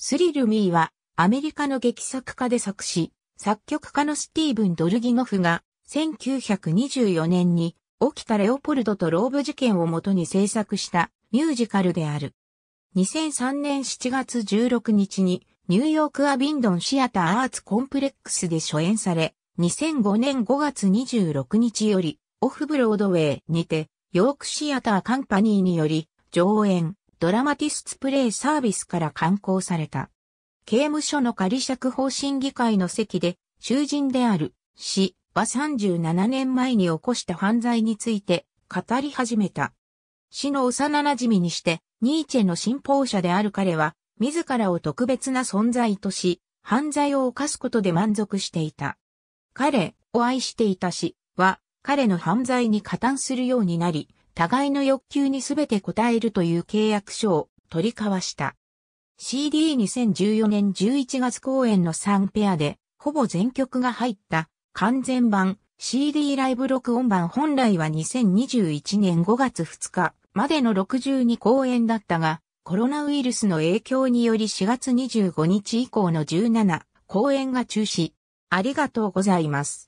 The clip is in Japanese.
スリル・ミーは、アメリカの劇作家で作詞、作曲家のスティーブン・ドルギノフが、1924年に起きたレオポルドとローブ事件をもとに制作したミュージカルである。2003年7月16日にニューヨークアビンドンシアターアーツコンプレックスで初演され、2005年5月26日よりオフブロードウェイにてヨークシアターカンパニーにより上演。ドラマティスツプレイサービスから刊行された。刑務所の仮釈放審議会の席で、囚人である、死は37年前に起こした犯罪について語り始めた。死の幼馴染にして、ニーチェの信奉者である彼は、自らを特別な存在とし、犯罪を犯すことで満足していた。彼を愛していた死は、彼の犯罪に加担するようになり、互いの欲求にすべて応えるという契約書を取り交わした。CD2014 年11月公演の3ペアで、ほぼ全曲が入った完全版 CD ライブ録音版本来は2021年5月2日までの62公演だったが、コロナウイルスの影響により4月25日以降の17公演が中止。ありがとうございます。